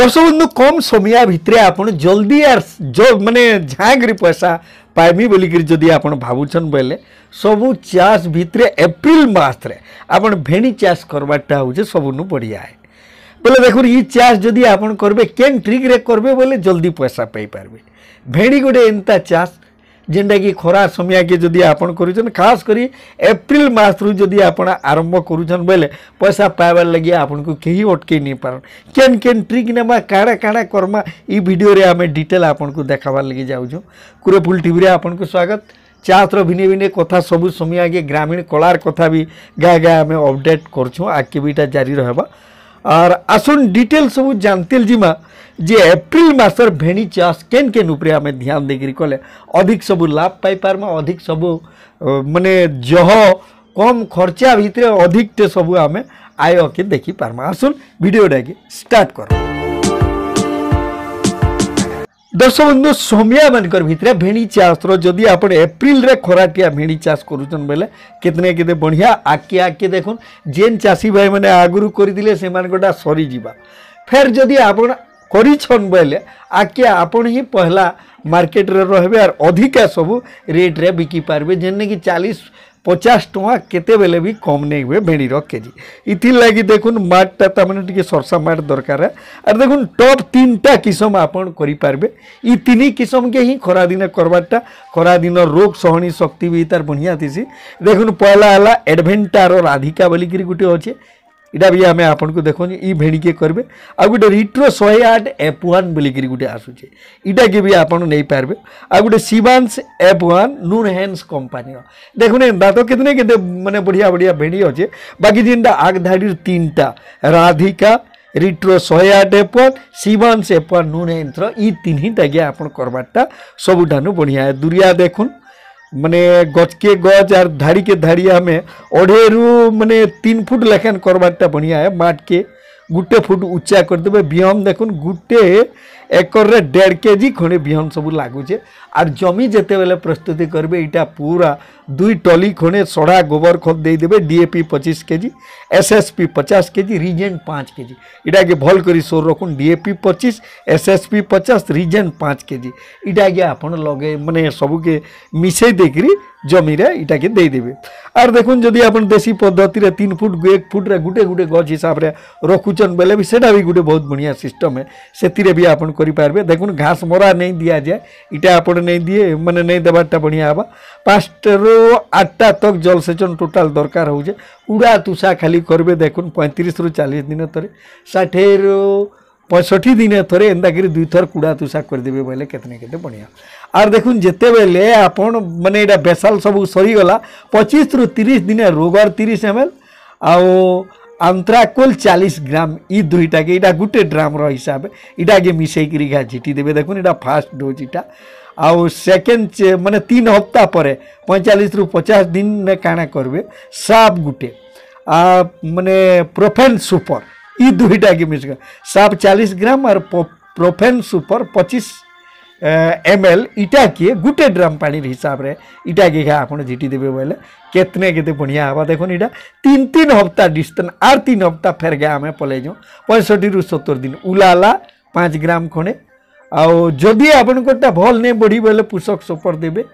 দর্শক বন্ধু কম সময় ভিতরে আপনার জলদি আর মানে ঝাঁকরি পয়সা পাইমি বলিকি যদি আপনার ভাবুছন বেলে সবু চাষ ভিতরে এপ্রিল মাসরে আপনার ভেড়ি চাষ করবারটা হচ্ছে সবুনু বড়িয়া বলে দেখুন ই চাষ যদি আপনার করবে কেন ট্রিক্রে করবে বলে জলদি পয়সা পাইপারবে ভেড়ি গোটে এন্তা চাষ ଯେନ୍ଟାକି ଖରା ସମୟକେ ଯଦି ଆପଣ କରୁଛନ୍ ଖାସ୍ କରି ଏପ୍ରିଲ ମାସରୁ ଯଦି ଆପଣ ଆରମ୍ଭ କରୁଛନ୍ ବୋଇଲେ ପଇସା ପାଇବାର୍ ଲାଗି ଆପଣଙ୍କୁ କେହି ଅଟକେଇ ନେଇ ପାରନ୍ କେନ୍ କେନ୍ ଟ୍ରିକ୍ ନେମା କାଣା କାଣା କର୍ମା ଇ ଭିଡ଼ିଓରେ ଆମେ ଡିଟେଲ୍ ଆପଣଙ୍କୁ ଦେଖାବାର୍ ଲାଗି ଯାଉଛୁ କୁରଫୁଲ୍ ଟିଭିରେ ଆପଣଙ୍କୁ ସ୍ୱାଗତ ଚାତ୍ର ଭିନେ ଭିନେ କଥା ସବୁ ସମୟ ଆଗେ ଗ୍ରାମୀଣ କଳାର କଥା ବି ଗାଁ ଗାଁ ଆମେ ଅପଡ଼େଟ୍ କରୁଛୁ ଆଗ୍କେ ବି ଇଟା ଜାରି ରହେବା আর আসুন ডিটেল সবু জানতেল জিমা যে এপ্রিল মাসর ভেণি চাষ কেন কেন উপরে আমি ধ্যান দেখিকি কলে অধিক সবু লাভ পাইপারমা অধিক সবু মানে জহ কম খরচা ভিতরে অধিকটে সবু আমি আয়কে দেখি পারমা আসুন ভিডিওটাকে স্টার্ট করো दर्श बंधु सोमिया मानक भेणी चाष्र जदि आप एप्रिल खराटिया भेणी चाष कर बोले के बढ़िया आके आके देख जेन चाषी भाई मैंने आगुरु करते सरी जा फेर जदि आप बोले आके आपण ही पहला मार्केट रे रे अधिका सब रेट्रे बिकि पारे जेने कि चालीस ପଚାଶ ଟଙ୍କା କେତେବେଳେ ବି କମ୍ ନେଇହୁଏ ଭେଣ୍ଡିର କେଜି ଇଥିର୍ଲାଗି ଦେଖୁନ୍ ମାର୍ଟଟା ତାମାନେ ଟିକେ ସର୍ଷା ମାର୍ଟ ଦରକାର ଆର୍ ଦେଖୁନ୍ ଟପ୍ ତିନିଟା କିସମ ଆପଣ କରିପାରିବେ ଇ ତିନି କିସମକେ ହିଁ ଖରାଦିନେ କରବାରଟା ଖରାଦିନ ରୋଗ ସହଣୀ ଶକ୍ତି ବି ତାର ବଢ଼ିଆ ଥିସି ଦେଖୁନ୍ ପହଲା ହେଲା ଏଡ଼ଭେଣ୍ଟାର ରାଧିକା ବୋଲିକିରି ଗୋଟେ ଅଛେ इटा भी आम आपको देखा इ भेणी के करेंगे आ गए रिट्रो शहे आठ एप वन बोलिकी गोटे आसूचे इटा के भी आपड़ नहीं पार्बे आ गए सीमांस एप वन नून हेन्स कंपानी देखने तो कितने के मैंने बढ़िया बढ़िया भेणी अच्छे बाकी जिनटा आग धाड़ी तीन टा राधिका रिट्रो शहे आठ एप वन सीमांस एप वन नून हेन्स रनिटा कि आप सबुठान बढ़िया दूरिया देखूँ मैंने गज के गज और धाड़ी के धाड़िया में अढ़े रू मैंने तीन फुट लेखन करवाटा बढ़िया है माट के গোটে ফুট উচ্চা করেদেবে বিহন দেখুন গোটে একরে দেড় কেজি খণ্ডে বিহন সবু লাগুছে আর জমি যেতবে প্রস্তুতি করবে এটা পুরা দুই টলি খণ্ডে সড়া গোবর খত দিয়েদেবে ডিএপি পঁচিশ কেজি এসএসপি পচাশ কেজি রিজেন পাঁচ কেজি এটাকে ভাল করে সোর রাখুন ডিএপি পঁচিশ এসএসপি পচাশ রিজেন পাঁচ কেজি এটাকে আপনার লগে মানে সবুকে মিশাই দিয়ে জমিরে এটাকে দিয়ে দেবে আর দেখুন যদি আপনার দেশি পদ্ধতিরে তিন ফুট এক ফুটরে গোটে গোটে গছ হিসাবে রখুছন বেলে বি সেটা বি গোটে বহুত বঢ়িয়া সিস্টম সেতিরে বি আপন করিপারবে দেখুন ঘাস মরা নেই দিয়া যায় এটা আপন নেই দিয়ে মানে নেই দেবারটা বঢ়িয়া হবা পাঁচটারু আটটা তক জলসেচন টোটাল দরকার হচ্ছে উড়া তুষা খালি করবে দেখুন পঁয়ত্রিশরু চালিশ দিন তরে ষাঠিয়েরু পঁয়ষঠি দিনে থরে এন্তাকি দুইথর কুড়া তুষা করেদেবে বলে কেতনে কেতে বনিয়া আর দেখুন যেতবেলে আপন মানে এটা বেসাল সব সরিগলা পঁচিশ রু তিরিশ দিনে রোগর তিরিশ এম এল আও আন্ত্রাকোল চালিশ গ্রাম ই দুইটাকে এটা গোটে ড্রামর হিসাবে এটাকে মিশাইকি ঘা ঝিটি দেবে দেখুন এটা ফার্স্ট ডোজ এটা আউ সেকেন্ড মানে তিন হপ্তা পরে পঁয়চালিশ রু পচাশ দিন কাଣା করবে সাপ গোটে মানে প্রোফেন সুপর ये दुईटा के मिश्रण साफ चालीस ग्राम और प्रोफेन सुपर पचीस एम एल इटा किए गोटे ड्राम पानी हिसाब से इटा के आप देवे बोले केतने के बढ़िया हाँ देखो इटा तीन तीन हफ्ता डिस्टेंस आर तीन हफ्ता फेर गया आम पलै पैंसठ रु सत्तर दिन उलाला पाँच ग्राम खणे आदि को भल नहीं बढ़ी बोले पोषक सपर देवे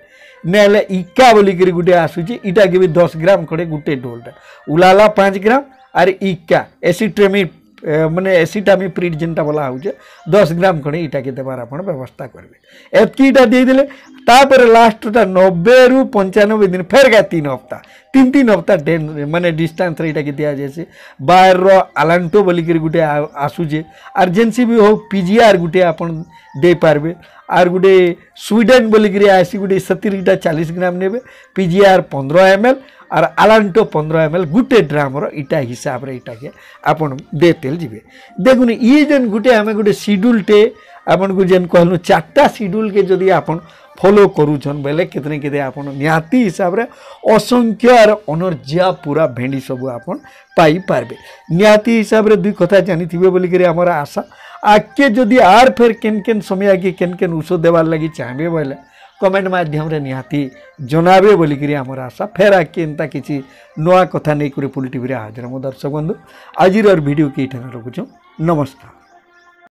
ନେଲେ ଇକା ବୋଲିକିରି ଗୋଟେ ଆସୁଛି ଇଟା କେବେ ଦଶ ଗ୍ରାମ ଖଣ୍ଡେ ଗୋଟେ ଡୋଲଟା ଉଲାଲା ପାଞ୍ଚ ଗ୍ରାମ ଆର୍ ଇକା ଏସିଟ୍ରେମିଟ୍ ମାନେ ଏସିଟା ଆମେ ପ୍ରିଟ୍ ଯେନ୍ଟା ବୋଲା ହେଉଛେ ଦଶ ଗ୍ରାମ ଖଣ୍ଡେ ଇଟାକେ ଦେବାର ଆପଣ ବ୍ୟବସ୍ଥା କରିବେ ଏତ୍କି ଇଟା ଦେଇଦେଲେ ତାପରେ ଲାଷ୍ଟଟା ନବେରୁ ପଞ୍ଚାନବେ ଦିନ ଫେର୍ ଗା ତିନି ହପ୍ତା ତିନି ତିନି ହପ୍ତା ଡେନ୍ ମାନେ ଡିଷ୍ଟାନ୍ସରେ ଇଟାକେ ଦିଆଯାଏସି ବାହାରର ଆଲାଣ୍ଟୋ ବୋଲିକିରି ଗୋଟେ ଆସୁଛେ ଆର୍ ଯେନ୍ସି ବି ହଉ ପି ଜି ଆର୍ ଗୋଟେ ଆପଣ ଦେଇପାରିବେ ଆର୍ ଗୋଟେ ସ୍ୱିଡେନ୍ ବୋଲିକିରି ଆସି ଗୋଟେ ସେଥିରେ ଇଟା ଚାଳିଶ ଗ୍ରାମ ନେବେ ପି ଜି ଆର୍ ପନ୍ଦର ଏମ୍ ଏଲ୍ আর আলান্টো পনেরো এম এল গোটে ড্রামর ইটা হিসাবরে ইটাকে আপন দে তেল যাবে দেখুন ইয়ে যেন গোটে আমি গোটে সিডুলটে ଆପଣଙ୍କୁ ଯେନ୍ କହିଲୁ ଚାରିଟା ସିଡ୍ୟୁଲ୍କେ ଯଦି ଆପଣ ଫଲୋ କରୁଛନ୍ ବୋଇଲେ କେତେ ନା କେତେ ଆପଣ ନିହାତି ହିସାବରେ ଅସଂଖ୍ୟ ଆର ଅନର୍ଜିଆ ପୁରା ଭେଣ୍ଡି ସବୁ ଆପଣ ପାଇପାରିବେ ନିହାତି ହିସାବରେ ଦୁଇ କଥା ଜାଣିଥିବେ ବୋଲିକରି ଆମର ଆଶା ଆଗ୍କେ ଯଦି ଆର୍ ଫେର୍ କେନ୍ କେନ୍ ସମୟ ଆଗେ କେନ୍ କେନ୍ ଔଷଧ ଦେବାର୍ ଲାଗି ଚାହିଁବେ ବୋଇଲେ कमेन्ट माध्यम रे नियाती जनाबे भलिगिरी हाम्रो आशा फेरा किनता केही नोआ कथा नै कुरे पोलिटिभ रे हजुर म दर्शक बन्द आजिर र भिडियो केटे रहौछु नमस्कार